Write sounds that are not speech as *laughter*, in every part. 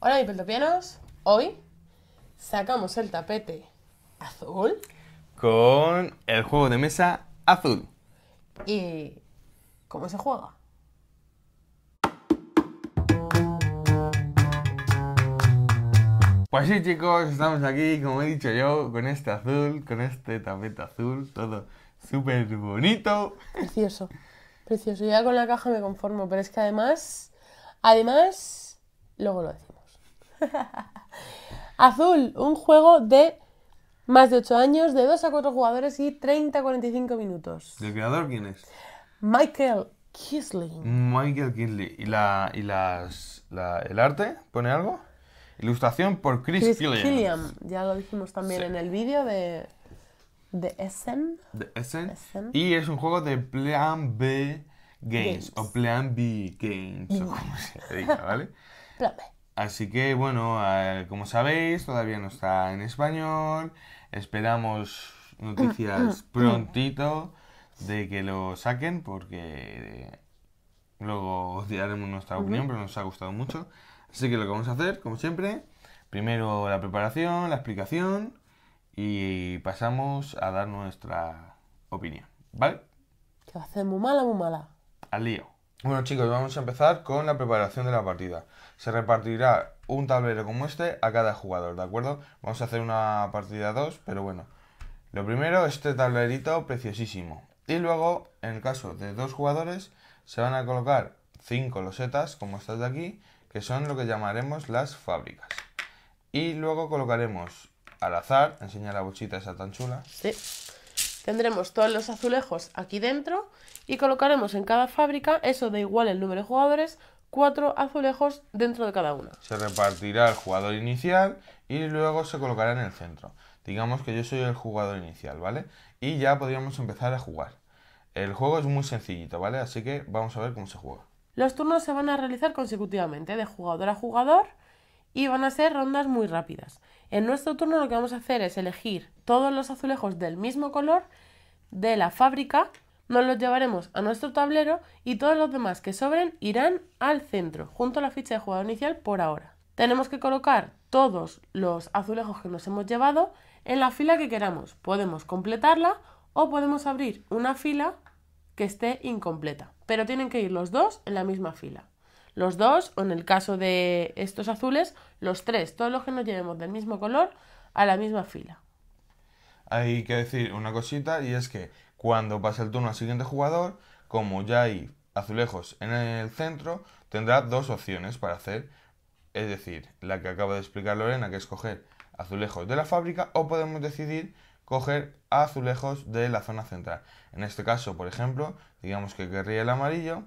Hola, mi peltopianos. Hoy sacamos el tapete azul con el juego de mesa azul. ¿Y cómo se juega? Pues sí, chicos, estamos aquí, como he dicho yo, con este azul, con este tapete azul, todo súper bonito. Precioso, precioso. Ya con la caja me conformo, pero es que además, además, luego lo decimos. *laughs* Azul, un juego de más de 8 años, de 2 a 4 jugadores y 30 a 45 minutos. ¿El creador quién es? Michael Kisley. Michael Kisley. ¿Y, la, las, el arte? ¿Pone algo? Ilustración por Chris, Chris Killiam. Ya lo dijimos también en el vídeo de, de Essen. Y es un juego de Plan B Games, Games. o Plan B Games, o como *laughs* se diga, ¿vale? Plan B. Así que bueno, eh, como sabéis, todavía no está en español. Esperamos noticias *coughs* prontito de que lo saquen porque eh, luego daremos nuestra opinión, pero nos ha gustado mucho. Así que lo que vamos a hacer, como siempre, primero la preparación, la explicación y pasamos a dar nuestra opinión, ¿vale? Que va a hacer muy mala, muy mala. Al lío. Bueno chicos, vamos a empezar con la preparación de la partida. Se repartirá un tablero como este a cada jugador, ¿de acuerdo? Vamos a hacer una partida 2, pero bueno. Lo primero, este tablerito preciosísimo. Y luego, en el caso de dos jugadores, se van a colocar cinco losetas, como estas de aquí, que son lo que llamaremos las fábricas. Y luego colocaremos al azar, enseña la bolsita esa tan chula. Sí Tendremos todos los azulejos aquí dentro y colocaremos en cada fábrica, eso da igual el número de jugadores, cuatro azulejos dentro de cada uno. Se repartirá el jugador inicial y luego se colocará en el centro. Digamos que yo soy el jugador inicial, ¿vale? Y ya podríamos empezar a jugar. El juego es muy sencillito, ¿vale? Así que vamos a ver cómo se juega. Los turnos se van a realizar consecutivamente, de jugador a jugador, y van a ser rondas muy rápidas. En nuestro turno lo que vamos a hacer es elegir todos los azulejos del mismo color de la fábrica, nos los llevaremos a nuestro tablero y todos los demás que sobren irán al centro, junto a la ficha de jugador inicial por ahora. Tenemos que colocar todos los azulejos que nos hemos llevado en la fila que queramos. Podemos completarla o podemos abrir una fila que esté incompleta, pero tienen que ir los dos en la misma fila los dos, o en el caso de estos azules, los tres, todos los que nos llevemos del mismo color a la misma fila. Hay que decir una cosita y es que cuando pase el turno al siguiente jugador, como ya hay azulejos en el centro, tendrá dos opciones para hacer, es decir, la que acaba de explicar Lorena, que es coger azulejos de la fábrica, o podemos decidir coger azulejos de la zona central. En este caso, por ejemplo, digamos que querría el amarillo,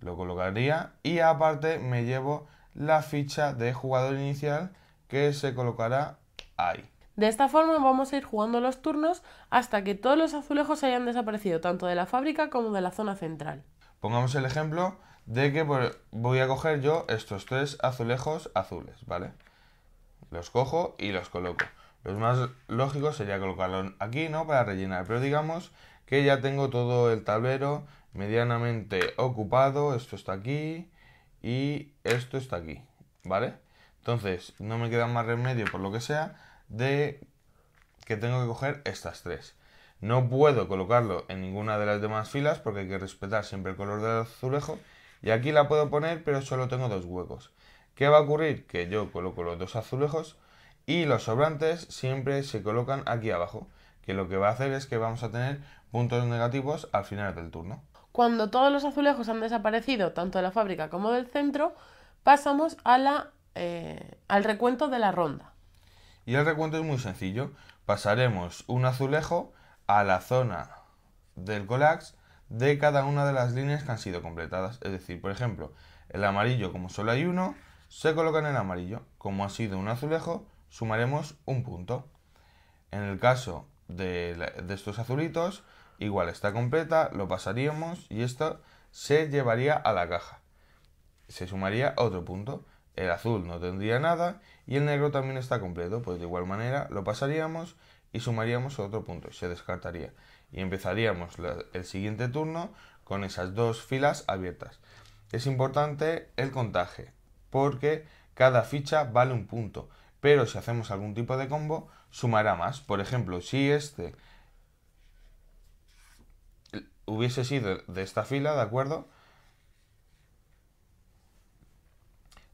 lo colocaría y aparte me llevo la ficha de jugador inicial que se colocará ahí. De esta forma vamos a ir jugando los turnos hasta que todos los azulejos hayan desaparecido, tanto de la fábrica como de la zona central. Pongamos el ejemplo de que pues, voy a coger yo estos tres azulejos azules, ¿vale? Los cojo y los coloco. Lo más lógico sería colocarlos aquí, ¿no? Para rellenar, pero digamos que ya tengo todo el tablero medianamente ocupado, esto está aquí y esto está aquí, ¿vale? Entonces, no me queda más remedio por lo que sea de que tengo que coger estas tres. No puedo colocarlo en ninguna de las demás filas porque hay que respetar siempre el color del azulejo. Y aquí la puedo poner, pero solo tengo dos huecos. ¿Qué va a ocurrir? Que yo coloco los dos azulejos y los sobrantes siempre se colocan aquí abajo. Que lo que va a hacer es que vamos a tener puntos negativos al final del turno. Cuando todos los azulejos han desaparecido, tanto de la fábrica como del centro, pasamos eh, al recuento de la ronda. Y el recuento es muy sencillo. Pasaremos un azulejo a la zona del colax de cada una de las líneas que han sido completadas. Es decir, por ejemplo, el amarillo, como solo hay uno, se coloca en el amarillo. Como ha sido un azulejo, sumaremos un punto. En el caso de estos azulitos, igual está completa, lo pasaríamos y esto se llevaría a la caja. Se sumaría otro punto. El azul no tendría nada y el negro también está completo, pues de igual manera lo pasaríamos y sumaríamos otro punto se descartaría. Y empezaríamos el siguiente turno con esas dos filas abiertas. Es importante el contaje, porque cada ficha vale un punto, pero si hacemos algún tipo de combo, sumará más. Por ejemplo, si este hubiese sido de esta fila, ¿de acuerdo?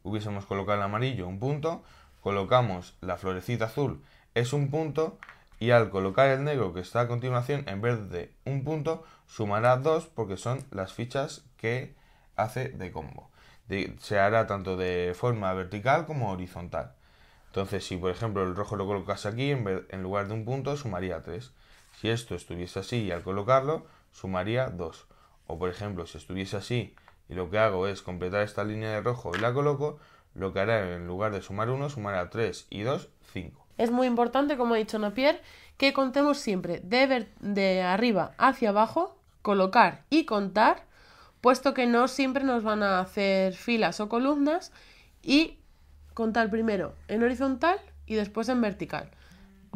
Hubiésemos colocado el amarillo un punto, colocamos la florecita azul es un punto y al colocar el negro que está a continuación en vez de un punto sumará dos porque son las fichas que hace de combo. se hará tanto de forma vertical como horizontal. Entonces, si por ejemplo el rojo lo colocase aquí, en, lugar de un punto sumaría tres. Si esto estuviese así y al colocarlo, sumaría 2. O por ejemplo, si estuviese así y lo que hago es completar esta línea de rojo y la coloco, lo que hará en lugar de sumar 1, sumará 3 y 2, 5. Es muy importante, como ha dicho Napier, que contemos siempre de, de arriba hacia abajo, colocar y contar, puesto que no siempre nos van a hacer filas o columnas y contar primero en horizontal y después en vertical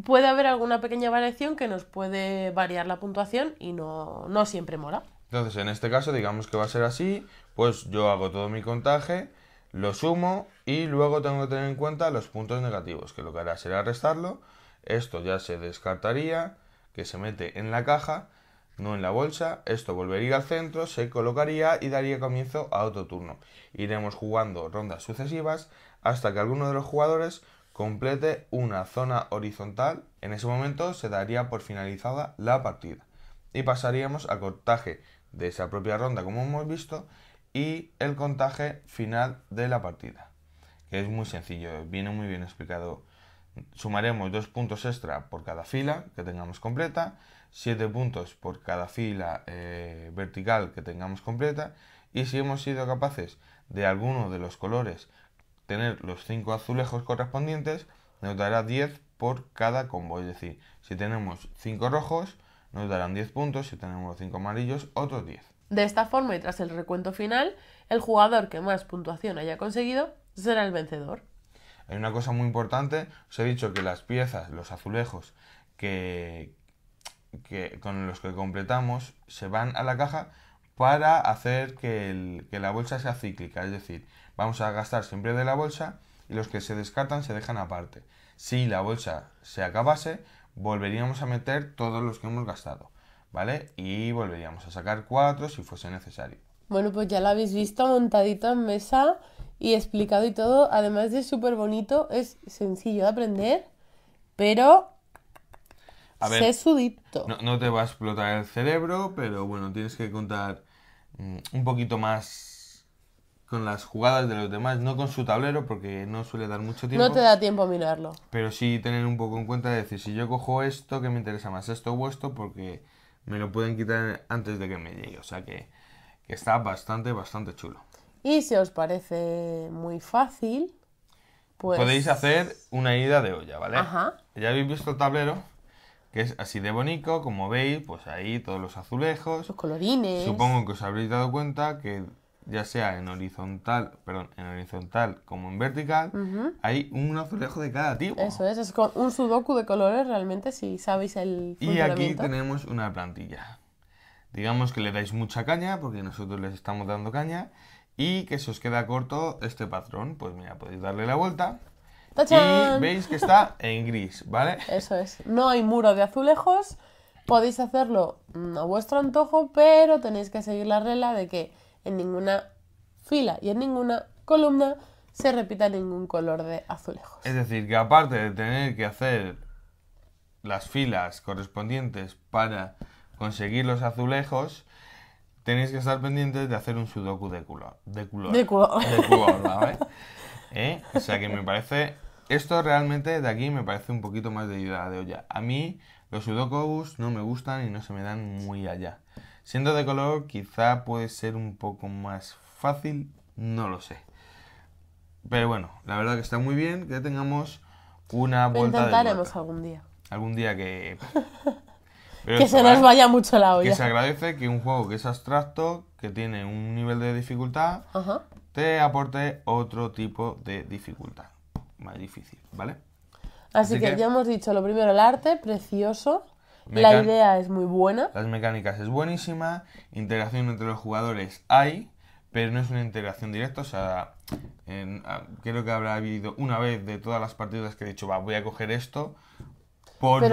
puede haber alguna pequeña variación que nos puede variar la puntuación y no, siempre mola. Entonces, en este caso, digamos que va a ser así, pues yo hago todo mi contaje, lo sumo y luego tengo que tener en cuenta los puntos negativos, que lo que hará será restarlo. Esto ya se descartaría, que se mete en la caja, no en la bolsa. Esto volvería al centro, se colocaría y daría comienzo a otro turno. Iremos jugando rondas sucesivas hasta que alguno de los jugadores complete una zona horizontal, en ese momento se daría por finalizada la partida. Y pasaríamos al cortaje de esa propia ronda como hemos visto y el contaje final de la partida. Que es muy sencillo, viene muy bien explicado. Sumaremos dos puntos extra por cada fila que tengamos completa, siete puntos por cada fila eh, vertical que tengamos completa y si hemos sido capaces de alguno de los colores tener los 5 azulejos correspondientes, nos dará 10 por cada combo. Es decir, si tenemos 5 rojos, nos darán 10 puntos, si tenemos 5 amarillos, otros 10. De esta forma y tras el recuento final, el jugador que más puntuación haya conseguido será el vencedor. Hay una cosa muy importante, os he dicho que las piezas, los azulejos que con los que completamos se van a la caja, para hacer que, la bolsa sea cíclica, es decir, vamos a gastar siempre de la bolsa y los que se descartan se dejan aparte. Si la bolsa se acabase, volveríamos a meter todos los que hemos gastado, ¿vale? Y volveríamos a sacar cuatro si fuese necesario. Bueno, pues ya lo habéis visto montadito en mesa y explicado y todo. Además de súper bonito, es sencillo de aprender, pero a ver, no, te va a explotar el cerebro, pero bueno, tienes que contar Mm, un poquito más con las jugadas de los demás, no con su tablero porque no suele dar mucho tiempo. No te da tiempo a mirarlo. Pero sí tener un poco en cuenta decir, si yo cojo esto, que me interesa más esto o esto, porque me lo pueden quitar antes de que me llegue. O sea que, está bastante, bastante chulo. Y si os parece muy fácil, pues Podéis hacer una ida de olla, ¿vale? Ya habéis visto el tablero que es así de bonito, como veis, pues ahí todos los azulejos. Los colorines. Supongo que os habréis dado cuenta que ya sea en horizontal, perdón, en horizontal como en vertical, hay un azulejo de cada tipo. Eso es, es con un sudoku de colores realmente si sabéis el Y aquí tenemos una plantilla. Digamos que le dais mucha caña porque nosotros les estamos dando caña y que se os queda corto este patrón, pues mira, podéis darle la vuelta y veis que está en gris, ¿vale? Eso es. No hay muro de azulejos. Podéis hacerlo a vuestro antojo, pero tenéis que seguir la regla de que en ninguna fila y en ninguna columna se repita ningún color de azulejos. Es decir, que aparte de tener que hacer las filas correspondientes para conseguir los azulejos, tenéis que estar pendientes de hacer un sudoku de color. De color. De color. ¿vale? *laughs* ¿Eh? O sea que me parece esto realmente de aquí me parece un poquito más de ayuda de olla. A mí los sudokus no me gustan y no se me dan muy allá. Siendo de color, quizá puede ser un poco más fácil, no lo sé. Pero bueno, la verdad que está muy bien que tengamos una vuelta. Lo intentaremos algún día. Algún día que. *laughs* que se nos vaya mucho la olla. Que se agradece que un juego que es abstracto, que tiene un nivel de dificultad, te aporte otro tipo de dificultad más difícil, ¿vale? Así, que, ya hemos dicho lo primero, el arte, precioso. La idea es muy buena. Las mecánicas es buenísima. Integración entre los jugadores hay, pero no es una integración directa. O sea, en, creo que habrá habido una vez de todas las partidas que he dicho, va, voy a coger esto, por,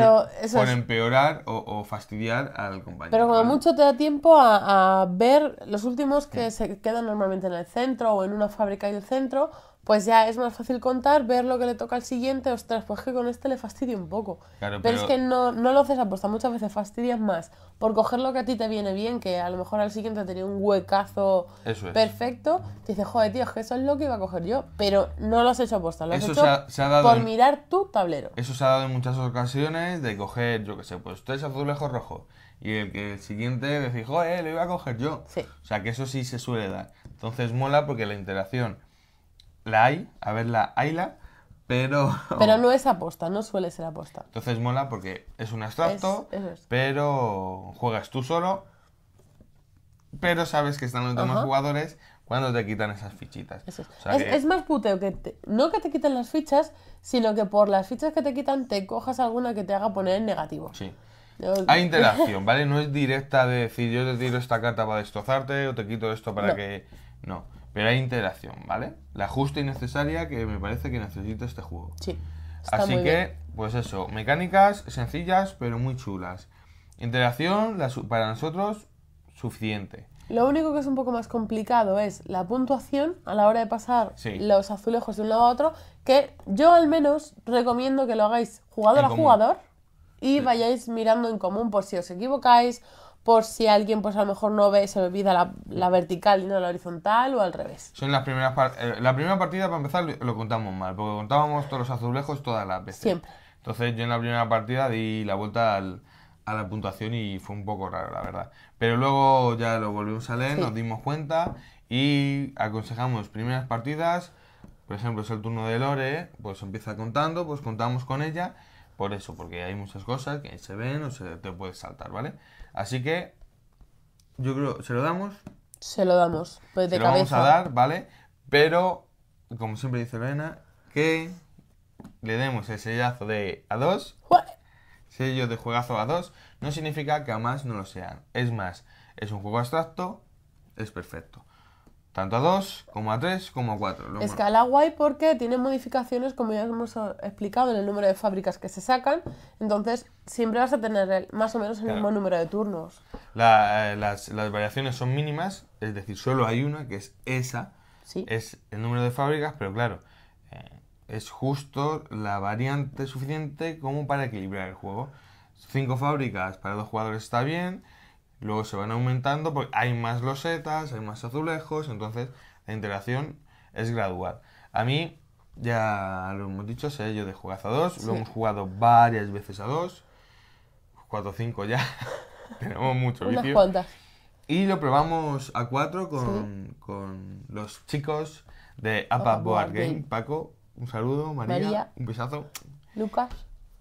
empeorar o, fastidiar al compañero. Pero como mucho te da tiempo a, ver los últimos que se quedan normalmente en el centro o en una fábrica del centro pues ya es más fácil contar, ver lo que le toca al siguiente, ostras, pues que con este le fastidia un poco. pero, es que no, no lo haces aposta, muchas veces fastidias más por coger lo que a ti te viene bien, que a lo mejor al siguiente tenía un huecazo perfecto, te dices, joder, tío, es que eso es lo que iba a coger yo, pero no lo has hecho aposta, lo has hecho por mirar tu tablero. Eso se ha dado en muchas ocasiones de coger, yo qué sé, pues tres azulejos rojos. Y el, que el siguiente decís, joder, lo iba a coger yo. O sea, que eso sí se suele dar. Entonces mola porque la interacción la hay, a ver la hayla, pero... *laughs* Pero no es aposta, no suele ser aposta. Entonces mola porque es un abstracto, pero juegas tú solo, pero sabes que están los demás jugadores cuando te quitan esas fichitas. es. más puteo que no que te quiten las fichas, sino que por las fichas que te quitan te cojas alguna que te haga poner en negativo. Sí. Hay *laughs* interacción, ¿vale? No es directa de decir yo te tiro esta carta para destrozarte o te quito esto para que... No, pero hay interacción, ¿vale? La justa y necesaria que me parece que necesita este juego. Sí. Así que, pues eso, mecánicas sencillas pero muy chulas. Interacción para nosotros suficiente. Lo único que es un poco más complicado es la puntuación a la hora de pasar los azulejos de un lado a otro, que yo al menos recomiendo que lo hagáis jugador a jugador y vayáis mirando en común por si os equivocáis por si alguien pues a lo mejor no ve, se olvida la, vertical y no la horizontal o al revés. Son las primeras eh, la primera partida para empezar lo contamos mal, porque contábamos todos los azulejos todas las veces. Siempre. Entonces yo en la primera partida di la vuelta a la puntuación y fue un poco raro, la verdad. Pero luego ya lo volvimos a leer, nos dimos cuenta y aconsejamos primeras partidas. Por ejemplo, es el turno de Lore, pues empieza contando, pues contamos con ella por eso, porque hay muchas cosas que se ven o se te puede saltar, ¿vale? Así que yo creo, ¿se lo damos? Se lo damos, pues de cabeza. Lo vamos a dar, ¿vale? Pero, como siempre dice Lorena, que le demos el sello de a 2 sello de juegazo a 2 no significa que a más no lo sean. Es más, es un juego abstracto, es perfecto. Tanto a 2, como a 3, como a 4. Escala guay porque tiene modificaciones, como ya hemos ah, explicado, en el número de fábricas que se sacan. Entonces, siempre vas a tener el, más o menos el mismo número de turnos. Eh, las, variaciones son mínimas, es decir, solo hay una, que es esa. Es el número de fábricas, pero claro, eh, es justo la variante suficiente como para equilibrar el juego. Cinco fábricas para dos jugadores está bien, Luego se van aumentando porque hay más losetas, hay más azulejos, entonces la integración es gradual. A mí, ya lo hemos dicho, sé yo de jugazo a dos, lo hemos jugado varias veces a dos, cuatro o cinco ya, *laughs* tenemos mucho Y lo probamos a cuatro con, con los chicos de APA Board, Game. Paco, un saludo, María, María. un besazo. Lucas.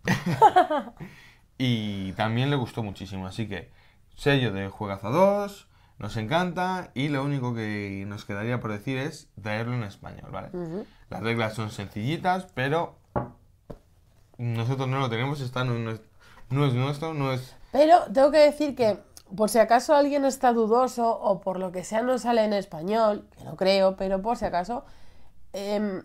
*laughs* y también le gustó muchísimo, así que sello de Juegazo 2, nos encanta y lo único que nos quedaría por decir es traerlo en español, ¿vale? Las reglas son sencillitas, pero nosotros no lo tenemos, está no, es, nuestro, no es... Pero tengo que decir que por si acaso alguien está dudoso o por lo que sea no sale en español, que no creo, pero por si acaso, em,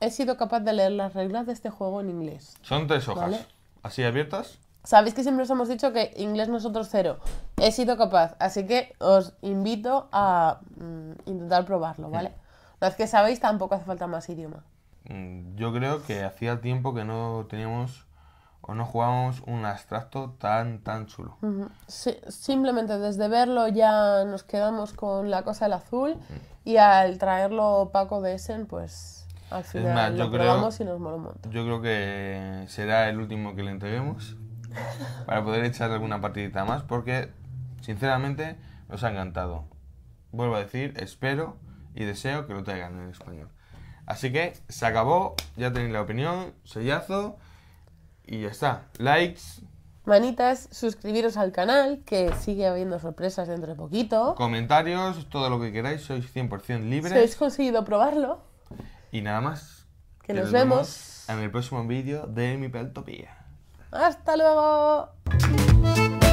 he sido capaz de leer las reglas de este juego en inglés. Son tres hojas, así abiertas. Sabéis que siempre os hemos dicho que inglés nosotros cero. He sido capaz, así que os invito a mm, intentar probarlo, ¿vale? Una vez que sabéis, tampoco hace falta más idioma. Mm, yo creo que hacía tiempo que no teníamos o no jugábamos un abstracto tan, tan chulo. simplemente desde verlo ya nos quedamos con la cosa del azul mm. y al traerlo Paco de Essen, pues al final lo y nos moló un montón. Yo creo que será el último que le entreguemos para poder echar alguna partidita más, porque sinceramente nos ha encantado. Vuelvo a decir, espero y deseo que lo traigan en español. Así que se acabó, ya tenéis la opinión, sellazo y ya está. Likes. Manitas, suscribiros al canal, que sigue habiendo sorpresas dentro de poquito. Comentarios, todo lo que queráis, sois 100% libres. Si habéis conseguido probarlo. Y nada más. Que, nos, vemos. en el próximo vídeo de Mi Peltopía. ¡Hasta luego!